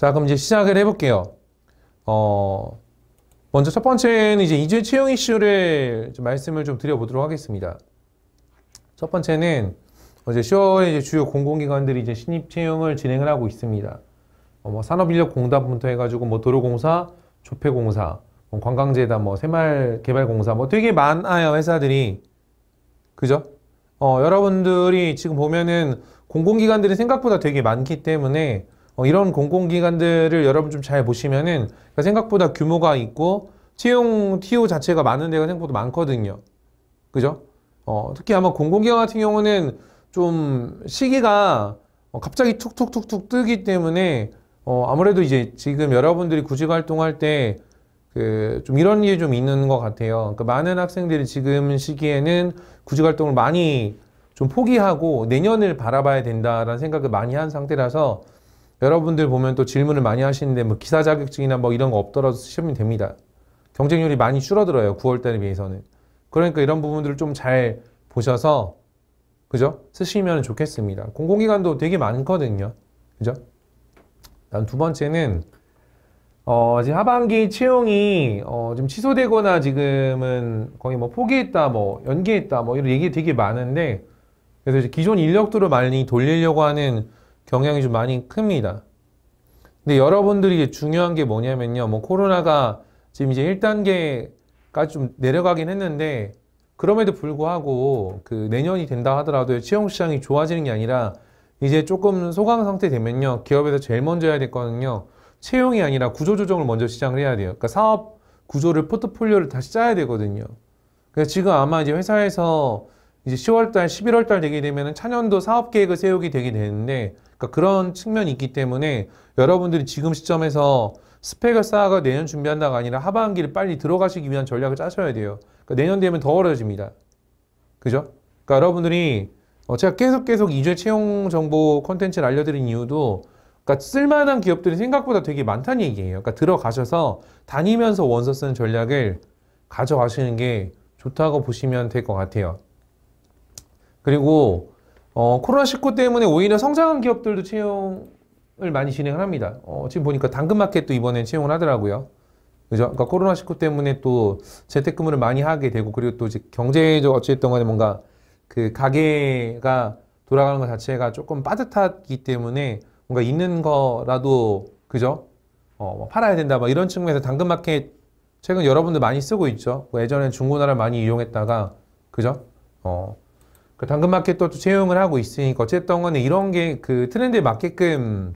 자, 그럼 이제 시작을 해볼게요. 어, 먼저 첫 번째는 이제 이주의 채용 이슈를 좀 말씀을 좀 드려보도록 하겠습니다. 첫 번째는 어제 10월에 이제 주요 공공기관들이 이제 신입 채용을 진행을 하고 있습니다. 어, 뭐 산업인력공단부터 해가지고 뭐 도로공사, 조폐공사, 뭐 관광재단, 뭐 새마을개발공사, 뭐 되게 많아요 회사들이 그죠? 어, 여러분들이 지금 보면은 공공기관들이 생각보다 되게 많기 때문에 어, 이런 공공기관들을 여러분 좀 잘 보시면은 그러니까 생각보다 규모가 있고 채용 TO 자체가 많은 데가 생각보다 많거든요. 그죠? 어, 특히 아마 공공기관 같은 경우는 좀 시기가 어, 갑자기 툭툭툭툭 뜨기 때문에 어, 아무래도 이제 지금 여러분들이 구직 활동할 때그좀 이런 게좀 있는 것 같아요. 그러니까 많은 학생들이 지금 시기에는 구직 활동을 많이 좀 포기하고 내년을 바라봐야 된다라는 생각을 많이 한 상태라서 여러분들 보면 또 질문을 많이 하시는데 뭐 기사 자격증이나 뭐 이런 거 없더라도 쓰시면 됩니다. 경쟁률이 많이 줄어들어요. 9월 달에 비해서는. 그러니까 이런 부분들을 좀 잘 보셔서 그죠? 쓰시면 좋겠습니다. 공공기관도 되게 많거든요. 그죠? 다음 두 번째는 어, 지금 하반기 채용이 어, 좀 취소되거나 지금은 거의 뭐 포기했다, 뭐 연기했다, 뭐 이런 얘기 되게 많은데 그래서 이제 기존 인력들을 많이 돌리려고 하는 경향이 좀 많이 큽니다. 근데 여러분들이 중요한 게 뭐냐면요. 뭐 코로나가 지금 이제 1단계까지 좀 내려가긴 했는데 그럼에도 불구하고 그 내년이 된다 하더라도 채용 시장이 좋아지는 게 아니라 이제 조금 소강 상태 되면요. 기업에서 제일 먼저 해야 될 거는요. 채용이 아니라 구조 조정을 먼저 시작을 해야 돼요. 그러니까 사업 구조를 포트폴리오를 다시 짜야 되거든요. 그래서 지금 아마 이제 회사에서 이제 10월달, 11월달 되게 되면은 차년도 사업 계획을 세우게 되게 되는데 그러니까 그런 측면이 있기 때문에 여러분들이 지금 시점에서 스펙을 쌓아가 내년 준비한다가 아니라 하반기를 빨리 들어가시기 위한 전략을 짜셔야 돼요. 그러니까 내년 되면 더 어려워집니다. 그죠? 그러니까 여러분들이 어 제가 계속 계속 이주의 채용 정보 콘텐츠를 알려드린 이유도 그러니까 쓸만한 기업들이 생각보다 되게 많다는 얘기예요. 그러니까 들어가셔서 다니면서 원서 쓰는 전략을 가져가시는 게 좋다고 보시면 될 것 같아요. 그리고 어, 코로나19 때문에 오히려 성장한 기업들도 채용을 많이 진행을 합니다. 어, 지금 보니까 당근마켓도 이번에 채용을 하더라고요. 그죠? 그러니까 코로나19 때문에 또 재택근무를 많이 하게 되고, 그리고 또 이제 경제적 어찌됐든 간에 뭔가 그 가게가 돌아가는 것 자체가 조금 빠듯하기 때문에 뭔가 있는 거라도, 그죠? 어, 뭐 팔아야 된다. 막 이런 측면에서 당근마켓 최근 여러분들 많이 쓰고 있죠? 뭐 예전엔 중고나라 많이 이용했다가, 그죠? 어, 그 당근마켓도 채용을 하고 있으니까 어쨌든 간에 이런 게 그 트렌드에 맞게끔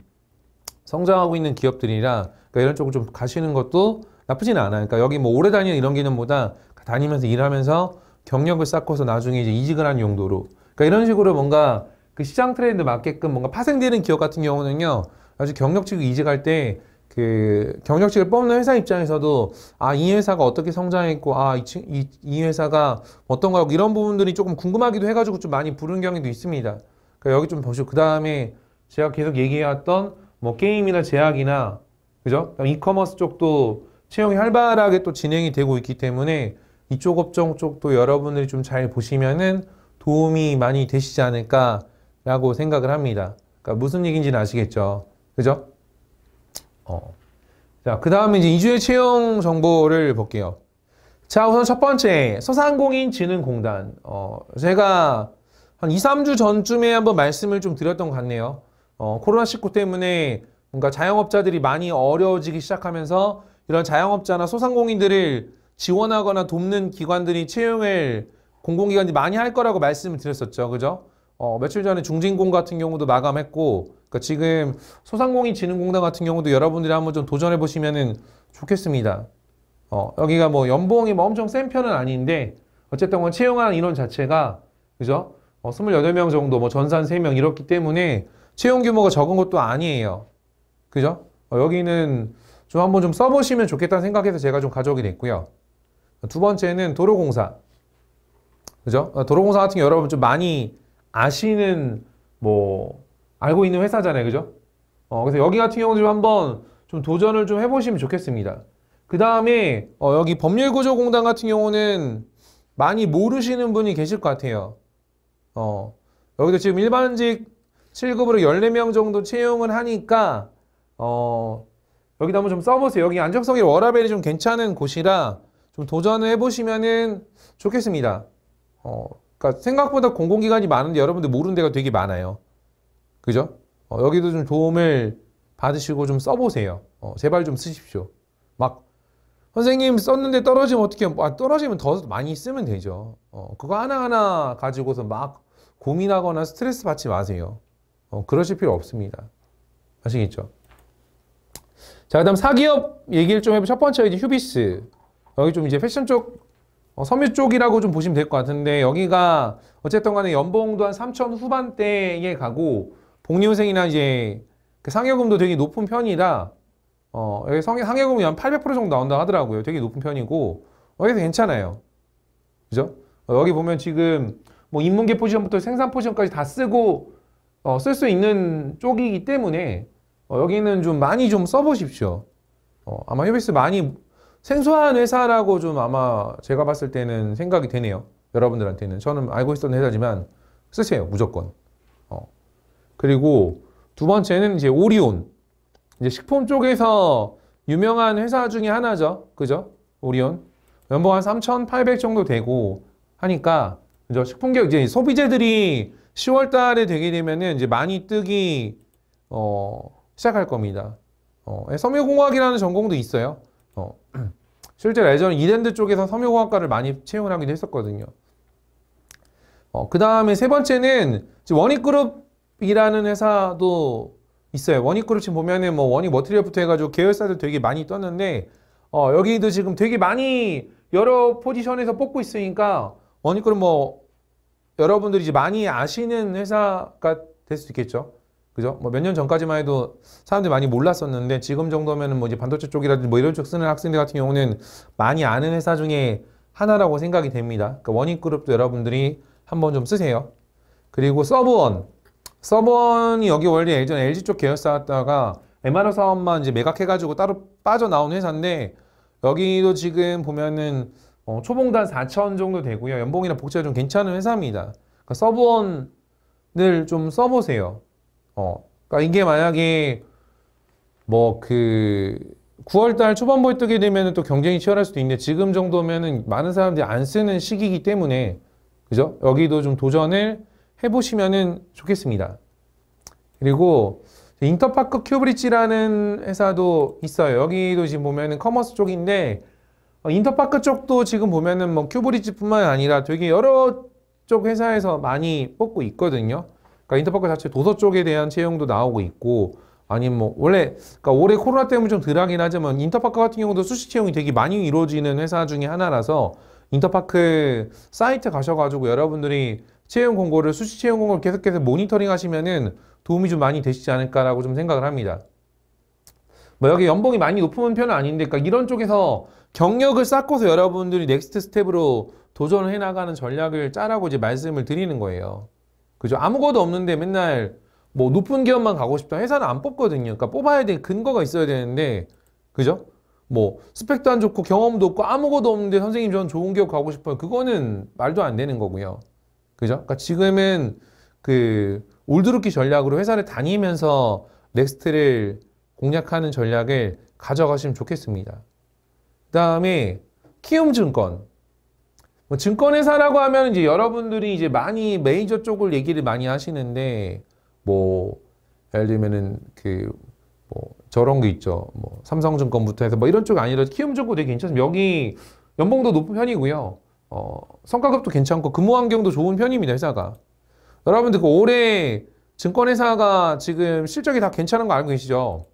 성장하고 있는 기업들이라 그러니까 이런 쪽으로 좀 가시는 것도 나쁘진 않아요. 그러니까 여기 뭐 오래 다니는 이런 개념보다 다니면서 일하면서 경력을 쌓고서 나중에 이제 이직을 한 용도로 그러니까 이런 식으로 뭔가 그 시장 트렌드 맞게끔 뭔가 파생되는 기업 같은 경우는요 아주 경력직 이직할 때그 경력직을 뽑는 회사 입장에서도 아 이 회사가 어떻게 성장했고 아이 이, 이 회사가 어떤 거고 이런 부분들이 조금 궁금하기도 해가지고 좀 많이 부른 경우도 있습니다. 그러니까 여기 좀 보시고 그 다음에 제가 계속 얘기해왔던 뭐 게임이나 제약이나 그죠? 이커머스 쪽도 채용이 활발하게 또 진행이 되고 있기 때문에 이쪽 업종 쪽도 여러분들이 좀 잘 보시면은 도움이 많이 되시지 않을까라고 생각을 합니다. 그러니까 무슨 얘기인지는 아시겠죠? 그죠? 어. 자, 그 다음에 이제 2주의 채용 정보를 볼게요. 자, 우선 첫 번째, 서상공인진흥공단 어, 제가 한 2, 3주 전쯤에 한번 말씀을 좀 드렸던 것 같네요. 어, 코로나19 때문에 뭔가 자영업자들이 많이 어려워지기 시작하면서 이런 자영업자나 소상공인들을 지원하거나 돕는 기관들이 채용을 공공기관이 많이 할 거라고 말씀을 드렸었죠. 그죠? 어, 며칠 전에 중진공 같은 경우도 마감했고 그러니까 지금 소상공인 진흥공단 같은 경우도 여러분들이 한번 좀 도전해 보시면 좋겠습니다. 어, 여기가 뭐 연봉이 뭐 엄청 센 편은 아닌데 어쨌든 건 뭐 채용하는 인원 자체가 그죠? 어, 28명 정도 뭐 전산 3명 이렇기 때문에 채용 규모가 적은 것도 아니에요. 그죠? 어, 여기는 좀 한번 좀 써보시면 좋겠다는 생각해서 제가 좀 가져오게 됐고요. 두 번째는 도로공사. 그죠? 어, 도로공사 같은 경우 여러분 좀 많이 아시는 뭐 알고 있는 회사잖아요. 그죠? 어, 그래서 여기 같은 경우 좀 한번 좀 도전을 좀 해보시면 좋겠습니다. 그 다음에 어, 여기 법률구조공단 같은 경우는 많이 모르시는 분이 계실 것 같아요. 어, 여기도 지금 일반직 7급으로 14명 정도 채용을 하니까 어, 여기다 한번 좀 써보세요. 여기 안정성이 워라벨이 좀 괜찮은 곳이라 좀 도전을 해보시면은 좋겠습니다. 어, 그러니까 생각보다 공공기관이 많은데 여러분들 모르는 데가 되게 많아요. 그죠? 어, 여기도 좀 도움을 받으시고 좀 써보세요. 어, 제발 좀 쓰십시오. 막 선생님 썼는데 떨어지면 어떻게 아, 떨어지면 더 많이 쓰면 되죠. 어, 그거 하나하나 가지고서 막 고민하거나 스트레스 받지 마세요. 어, 그러실 필요 없습니다. 아시겠죠? 자, 그 다음 사기업 얘기를 좀 해보면 첫 번째 이제 휴비스. 여기 좀 이제 패션 쪽 어, 섬유 쪽이라고 좀 보시면 될 것 같은데 여기가 어쨌든 간에 연봉도 한 3천 후반대에 가고 복리후생이나 이제 그 상여금도 되게 높은 편이라 어, 여기 성, 상여금이 한 800% 정도 나온다 하더라고요. 되게 높은 편이고 여기서 어, 괜찮아요. 그죠? 어, 여기 보면 지금 뭐 인문계 포지션부터 생산 포지션까지 다 쓰고 어, 쓸 수 있는 쪽이기 때문에 어, 여기는 좀 많이 좀 써보십시오. 어, 아마 협의스 많이 생소한 회사라고 좀 아마 제가 봤을 때는 생각이 되네요. 여러분들한테는. 저는 알고 있었던 회사지만 쓰세요. 무조건. 어. 그리고 두 번째는 이제 오리온. 이제 식품 쪽에서 유명한 회사 중에 하나죠. 그죠? 오리온. 연봉 한 3,800 정도 되고 하니까 그죠? 식품계열 이제 소비재들이 10월 달에 되게 되면은 이제 많이 뜨기 어, 시작할 겁니다. 어, 예, 섬유공학이라는 전공도 있어요. 어. 실제로 예전에 이랜드 쪽에서 섬유공학과를 많이 채용하기도 을 했었거든요. 어, 그 다음에 세 번째는 원익그룹이라는 회사도 있어요. 원익그룹 지금 보면은 뭐 원익 머티리얼부터 해가지고 계열사들 되게 많이 떴는데 어, 여기도 지금 되게 많이 여러 포지션에서 뽑고 있으니까 원익그룹 뭐 여러분들이 이제 많이 아시는 회사가 될 수도 있겠죠. 그죠? 뭐 몇 년 전까지만 해도 사람들이 많이 몰랐었는데 지금 정도면은 뭐 이제 반도체 쪽이라든지 뭐 이런 쪽 쓰는 학생들 같은 경우는 많이 아는 회사 중에 하나라고 생각이 됩니다. 그러니까 원인 그룹도 여러분들이 한번 좀 쓰세요. 그리고 서브원. 서브원이 여기 원래 예전 LG 쪽 계열사였다가 MRO 사업만 이제 매각해가지고 따로 빠져나온 회사인데 여기도 지금 보면은 어 초봉단 4천 정도 되고요. 연봉이나 복지가 좀 괜찮은 회사입니다. 그러니까 서브원을 좀 써보세요. 어, 그러니까 이게 만약에 뭐 그 9월달 초반부에 뜨게 되면 또 경쟁이 치열할 수도 있는데 지금 정도면은 많은 사람들이 안 쓰는 시기이기 때문에 그죠? 여기도 좀 도전을 해보시면은 좋겠습니다. 그리고 인터파크 큐브릿지라는 회사도 있어요. 여기도 지금 보면은 커머스 쪽인데 어, 인터파크 쪽도 지금 보면은 뭐 큐브릿지뿐만 아니라 되게 여러 쪽 회사에서 많이 뽑고 있거든요. 그러니까 인터파크 자체 도서 쪽에 대한 채용도 나오고 있고 아니면 뭐 원래 그러니까 올해 코로나 때문에 좀 덜하긴 하지만 인터파크 같은 경우도 수시 채용이 되게 많이 이루어지는 회사 중에 하나라서 인터파크 사이트 가셔가지고 여러분들이 채용 공고를 수시 채용 공고를 계속해서 모니터링 하시면은 도움이 좀 많이 되시지 않을까라고 좀 생각을 합니다. 뭐 여기 연봉이 많이 높은 편은 아닌데 그러니까 이런 쪽에서 경력을 쌓고서 여러분들이 넥스트 스텝으로 도전을 해나가는 전략을 짜라고 이제 말씀을 드리는 거예요. 그죠? 아무것도 없는데 맨날 뭐 높은 기업만 가고 싶다. 회사는 안 뽑거든요. 그러니까 뽑아야 될 근거가 있어야 되는데, 그죠? 뭐 스펙도 안 좋고 경험도 없고 아무것도 없는데 선생님 저는 좋은 기업 가고 싶어요. 그거는 말도 안 되는 거고요. 그죠? 그러니까 지금은 그 올드루키 전략으로 회사를 다니면서 넥스트를 공략하는 전략을 가져가시면 좋겠습니다. 그 다음에 키움증권. 뭐 증권회사라고 하면 이제 여러분들이 이제 많이 메이저 쪽을 얘기를 많이 하시는데 뭐 예를 들면은 그 뭐 저런 게 있죠. 뭐 삼성증권부터 해서 뭐 이런 쪽 아니라 키움증권 되게 괜찮습니다. 여기 연봉도 높은 편이고요. 어, 성과급도 괜찮고 근무 환경도 좋은 편입니다. 회사가. 여러분들 그 올해 증권회사가 지금 실적이 다 괜찮은 거 알고 계시죠?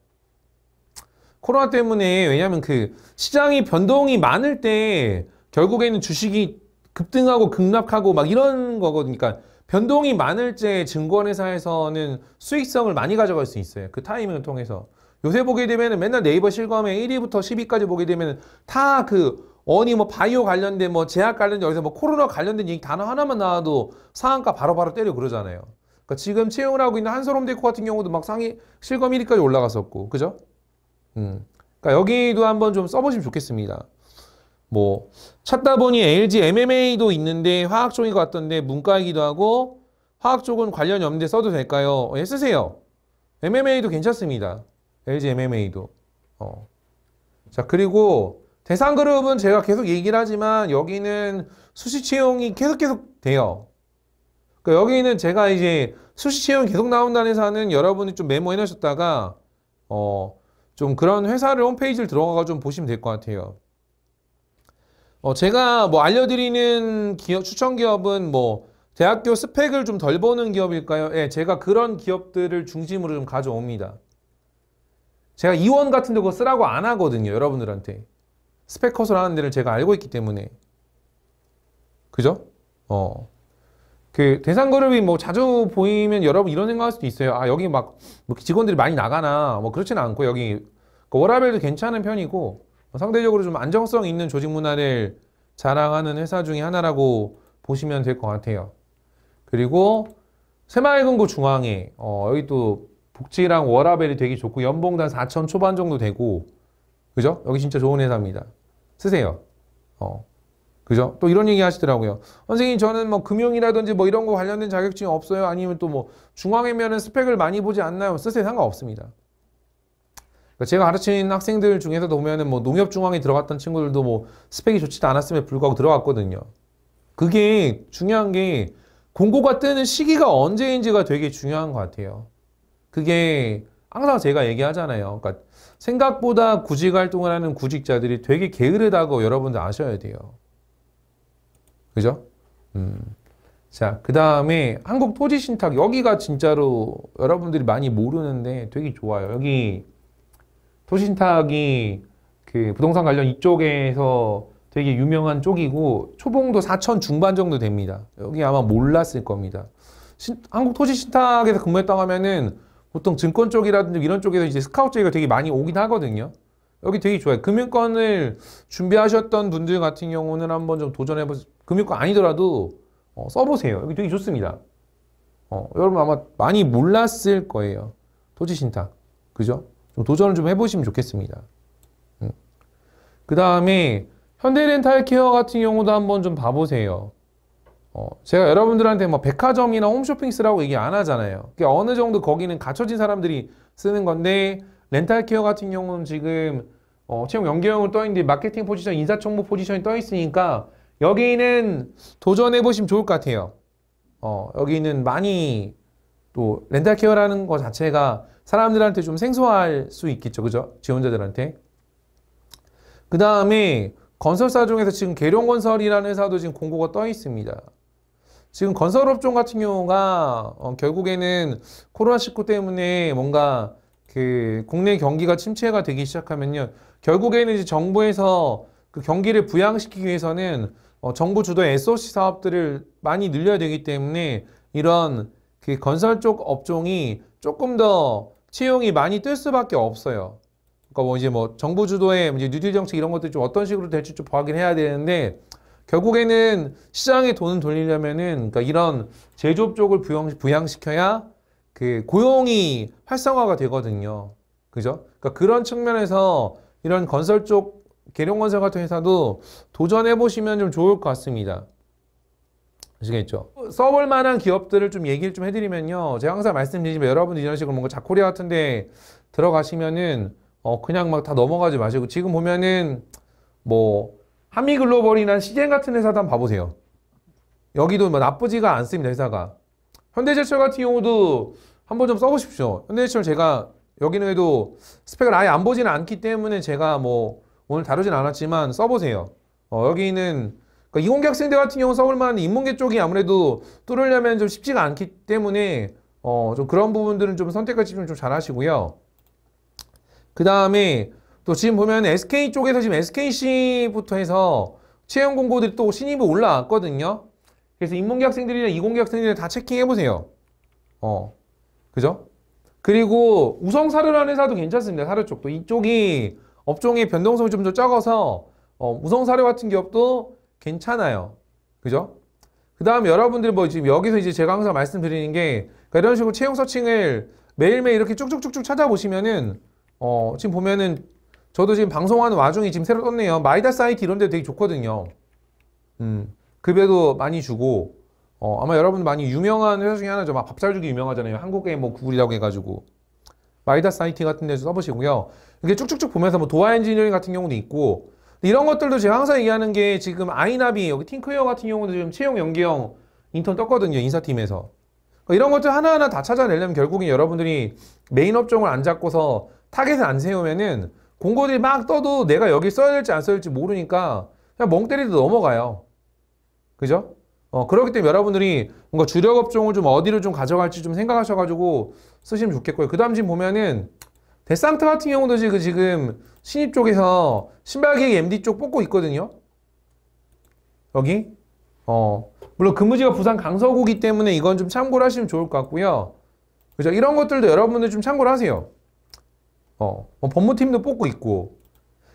코로나 때문에 왜냐하면 그 시장이 변동이 많을 때 결국에는 주식이 급등하고 급락하고 막 이런 거거든요. 그러니까 변동이 많을 때 증권회사에서는 수익성을 많이 가져갈 수 있어요. 그 타이밍을 통해서. 요새 보게 되면 맨날 네이버 실검에 1위부터 10위까지 보게 되면 은다그 어니 뭐 바이오 관련된 뭐 제약 관련된 여기서 뭐 코로나 관련된 얘기 단어 하나만 나와도 상한가 바로바로 바로 때려 그러잖아요. 그러니까 지금 채용을 하고 있는 한소롬데코 같은 경우도 막 상위 실검 1위까지 올라갔었고 그죠? 음. 그러니까 여기도 한번 좀 써보시면 좋겠습니다. 뭐 찾다 보니 LG MMA도 있는데 화학 쪽인 것 같던데 문과이기도 하고 화학 쪽은 관련이 없는데 써도 될까요? 예, 어, 쓰세요. MMA도 괜찮습니다. LG MMA도. 어. 자 그리고 대상 그룹은 제가 계속 얘기를 하지만 여기는 수시 채용이 계속 계속 돼요. 그러니까 여기는 제가 이제 수시 채용 계속 나온다는 회사는 여러분이 좀 메모해 놓으셨다가 어좀 그런 회사를 홈페이지를 들어가서 좀 보시면 될 것 같아요. 어, 제가 뭐 알려드리는 기업, 추천 기업은 뭐 대학교 스펙을 좀 덜 보는 기업일까요? 예, 제가 그런 기업들을 중심으로 좀 가져옵니다. 제가 이원 같은 데 그거 쓰라고 안 하거든요, 여러분들한테. 스펙 컷을 하는 데를 제가 알고 있기 때문에. 그죠? 어. 그 대상 그룹이 뭐 자주 보이면 여러분 이런 생각할 수도 있어요. 아, 여기 막뭐 직원들이 많이 나가나. 뭐 그렇지는 않고 여기 그 워라벨도 괜찮은 편이고 뭐 상대적으로 좀 안정성 있는 조직 문화를 자랑하는 회사 중의 하나라고 보시면 될 것 같아요. 그리고 새마을금고 중앙에 어, 여기 또 복지랑 워라벨이 되게 좋고 연봉단 4천 초반 정도 되고 그죠? 여기 진짜 좋은 회사입니다. 쓰세요. 어. 그죠? 또 이런 얘기 하시더라고요. 선생님, 저는 뭐 금융이라든지 뭐 이런 거 관련된 자격증이 없어요. 아니면 또 뭐중앙에면은 스펙을 많이 보지 않나요? 쓰세요. 상관없습니다. 그러니까 제가 가르치는 학생들 중에서 보면은 뭐 농협중앙에 들어갔던 친구들도 뭐 스펙이 좋지도 않았음에 불구하고 들어갔거든요. 그게 중요한 게 공고가 뜨는 시기가 언제인지가 되게 중요한 것 같아요. 그게 항상 제가 얘기하잖아요. 그러니까 생각보다 구직 활동을 하는 구직자들이 되게 게으르다고 여러분들 아셔야 돼요. 그죠? 음. 자, 그 다음에 한국 토지 신탁. 여기가 진짜로 여러분들이 많이 모르는데 되게 좋아요. 여기 토시신탁이그 부동산 관련 이쪽에서 되게 유명한 쪽이고 초봉도 4천 중반 정도 됩니다. 여기 아마 몰랐을 겁니다. 한국 토지신탁에서 근무했다고 하면은 보통 증권 쪽이라든지 이런 쪽에서 이제 스카우트 얘기가 되게 많이 오긴 하거든요. 여기 되게 좋아요. 금융권을 준비하셨던 분들 같은 경우는 한번 좀 도전해보세요. 금융권 아니더라도 어, 써보세요. 여기 되게 좋습니다. 어, 여러분 아마 많이 몰랐을 거예요. 토지신탁. 그죠? 좀 도전을 좀 해보시면 좋겠습니다. 음. 그 다음에 현대렌탈케어 같은 경우도 한번 좀 봐보세요. 어, 제가 여러분들한테 뭐 백화점이나 홈쇼핑 쓰라고 얘기 안 하잖아요. 그러 그러니까 어느 정도 거기는 갖춰진 사람들이 쓰는 건데 렌탈케어 같은 경우는 지금 어, 채용 연계형을 떠있는데 마케팅 포지션, 인사총무 포지션이 떠있으니까 여기는 도전해보시면 좋을 것 같아요. 어, 여기는 많이 또 렌탈케어라는 것 자체가 사람들한테 좀 생소할 수 있겠죠. 그죠? 지원자들한테. 그 다음에 건설사 중에서 지금 계룡건설이라는 회사도 지금 공고가 떠 있습니다. 지금 건설업종 같은 경우가 어, 결국에는 코로나19 때문에 뭔가 그 국내 경기가 침체가 되기 시작하면요. 결국에는 이제 정부에서 그 경기를 부양시키기 위해서는 어, 정부 주도의 SOC 사업들을 많이 늘려야 되기 때문에 이런 그 건설 쪽 업종이 조금 더 채용이 많이 뜰 수밖에 없어요. 그러니까 뭐 이제 뭐 정부 주도의 이제 뉴딜 정책 이런 것들 좀 어떤 식으로 될지 좀 보긴 해야 되는데 결국에는 시장에 돈을 돌리려면은 그러니까 이런 제조업 쪽을 부양, 부양시켜야 그 고용이 활성화가 되거든요. 그죠? 그러니까 그런 측면에서 이런 건설 쪽 계룡건설 같은 회사도 도전해 보시면 좀 좋을 것 같습니다. 아시겠죠? 써볼 만한 기업들을 좀 얘기를 좀 해드리면요. 제가 항상 말씀드리지만 여러분들 이런 식으로 뭔가 자코리아 같은데 들어가시면은 어 그냥 막 다 넘어가지 마시고 지금 보면은 뭐 하미글로벌이나 시 g 같은 회사도 한 번 봐보세요. 여기도 뭐 나쁘지가 않습니다. 회사가. 현대제철 같은 경우도 한번 좀 써보십시오. 현대제철 제가 여기는 해도 스펙을 아예 안 보지는 않기 때문에 제가 뭐 오늘 다루진 않았지만 써보세요. 어 여기는 그러니까 이공계 학생들 같은 경우 서울만 인문계 쪽이 아무래도 뚫으려면 좀 쉽지가 않기 때문에 어, 좀 그런 부분들은 좀 선택과 집중 좀잘 하시고요. 그 다음에 또 지금 보면 SK 쪽에서 지금 SKC부터 해서 채용 공고들이 또 신입이 올라왔거든요. 그래서 인문계 학생들이나 이공계 학생들이 다 체킹해보세요. 어, 그죠? 그리고 우성 사료라는 회사도 괜찮습니다. 사료 쪽도. 이쪽이 업종의 변동성이 좀 더 적어서 어, 우성 사료 같은 기업도 괜찮아요. 그죠? 그 다음 여러분들이 뭐 지금 여기서 이제 제가 항상 말씀드리는 게 그러니까 이런 식으로 채용 서칭을 매일매일 이렇게 쭉쭉쭉쭉 찾아보시면은 어 지금 보면은 저도 지금 방송하는 와중에 지금 새로 떴네요. 마이다 사이트 이런 데 되게 좋거든요. 음, 급여도 많이 주고 어, 아마 여러분 들 많이 유명한 회사 중에 하나죠. 막 밥 잘 주기 유명하잖아요. 한국에뭐 구글이라고 해가지고 마이다 사이트 같은 데서 써보시고요. 이게 쭉쭉쭉 보면서 뭐 도화 엔지니어링 같은 경우도 있고 이런 것들도 제가 항상 얘기하는 게 지금 아이나비 여기 팅크웨어 같은 경우도 지금 채용 연계형 인턴 떴거든요 인사팀에서 그러니까 이런 것들 하나하나 다 찾아내려면 결국엔 여러분들이 메인 업종을 안 잡고서 타겟을 안 세우면은 공고들이 막 떠도 내가 여기 써야 될지 안 써야 될지 모르니까 그냥 멍 때리도 넘어가요 그죠? 어, 그렇기 때문에 여러분들이 뭔가 주력 업종을 좀 어디로 좀 가져갈지 좀 생각하셔가지고 쓰시면 좋겠고요. 그 다음 지금 보면은 데상트 같은 경우도 지금 신입 쪽에서 신발 계획 MD 쪽 뽑고 있거든요. 여기. 어. 물론 근무지가 부산 강서구기 때문에 이건 좀 참고를 하시면 좋을 것 같고요. 그죠? 이런 것들도 여러분들 좀 참고를 하세요. 어. 뭐 법무팀도 뽑고 있고.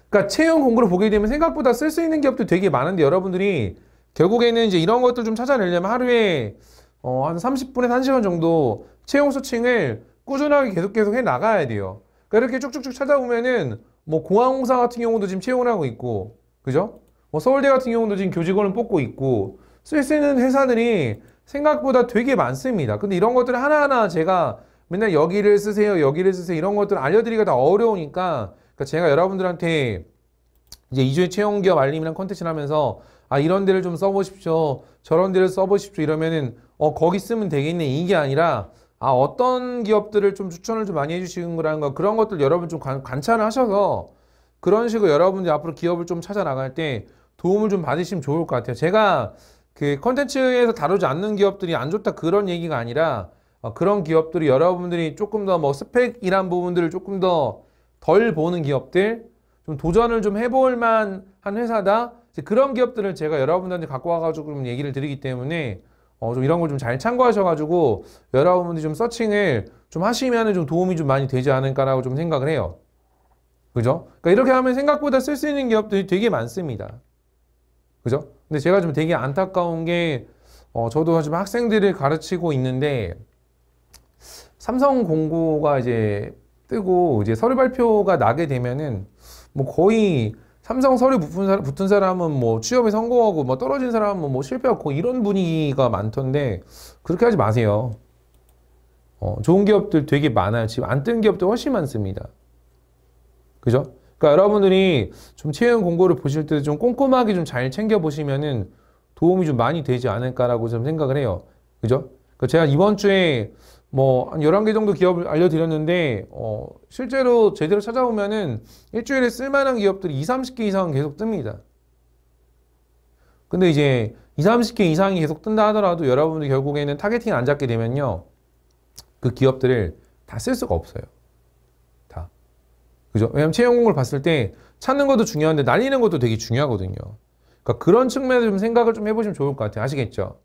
그러니까 채용 공고를 보게 되면 생각보다 쓸 수 있는 기업도 되게 많은데 여러분들이 결국에는 이제 이런 것들 좀 찾아내려면 하루에 어, 한 30분에서 1시간 정도 채용 소칭을 꾸준하게 계속 계속 해 나가야 돼요. 그러니까 이렇게 쭉쭉쭉 찾아보면은 뭐 공항공사 같은 경우도 지금 채용을 하고 있고 그죠? 뭐 서울대 같은 경우도 지금 교직원을 뽑고 있고 쓸 수 있는 회사들이 생각보다 되게 많습니다. 근데 이런 것들 을 하나하나 제가 맨날 여기를 쓰세요, 여기를 쓰세요 이런 것들 을 알려드리기가 다 어려우니까 그러니까 제가 여러분들한테 이제 2주에 채용기업 알림이랑 컨텐츠를 하면서 아 이런 데를 좀 써보십시오 저런 데를 써보십시오 이러면은 어 거기 쓰면 되겠네 이게 아니라 아 어떤 기업들을 좀 추천을 좀 많이 해주시는거라는 거 그런 것들 여러분 좀 관, 관찰을 하셔서 그런 식으로 여러분들이 앞으로 기업을 좀 찾아 나갈 때 도움을 좀 받으시면 좋을 것 같아요. 제가 그 컨텐츠에서 다루지 않는 기업들이 안 좋다 그런 얘기가 아니라 어, 그런 기업들이 여러분들이 조금 더 뭐 스펙이란 부분들을 조금 더 덜 보는 기업들 좀 도전을 좀 해볼 만한 회사다 그런 기업들을 제가 여러분들한테 갖고 와가지고 좀 얘기를 드리기 때문에 어, 좀 이런 걸 좀 잘 참고하셔가지고 여러분들이 좀 서칭을 좀 하시면 좀 도움이 좀 많이 되지 않을까라고 좀 생각을 해요. 그죠? 그러니까 이렇게 하면 생각보다 쓸 수 있는 기업들이 되게 많습니다. 그죠? 근데 제가 좀 되게 안타까운 게 어, 저도 지금 학생들을 가르치고 있는데 삼성공고가 이제 뜨고 이제 서류 발표가 나게 되면은 뭐 거의 삼성 서류 붙은, 사람, 은뭐 취업이 성공하고 뭐 떨어진 사람은 뭐 실패하고 이런 분위기가 많던데 그렇게 하지 마세요. 어, 좋은 기업들 되게 많아요. 지금 안 뜬기업도 훨씬 많습니다. 그죠? 그러니까 여러분들이 좀 채용 공고를 보실 때 좀 꼼꼼하게 좀 잘 챙겨 보시면은 도움이 좀 많이 되지 않을까라고 좀 생각을 해요. 그죠? 그러니까 제가 이번 주에 뭐한 11개 정도 기업을 알려드렸는데 어, 실제로 제대로 찾아보면은 일주일에 쓸만한 기업들이 20, 30개 이상은 계속 뜹니다. 근데 이제 20, 30개 이상이 계속 뜬다 하더라도 여러분들 결국에는 타겟팅 안 잡게 되면요. 그 기업들을 다 쓸 수가 없어요. 다. 그죠? 왜냐면 채용 공고를 봤을 때 찾는 것도 중요한데 날리는 것도 되게 중요하거든요. 그러니까 그런 측면에서 좀 생각을 좀 해보시면 좋을 것 같아요. 아시겠죠?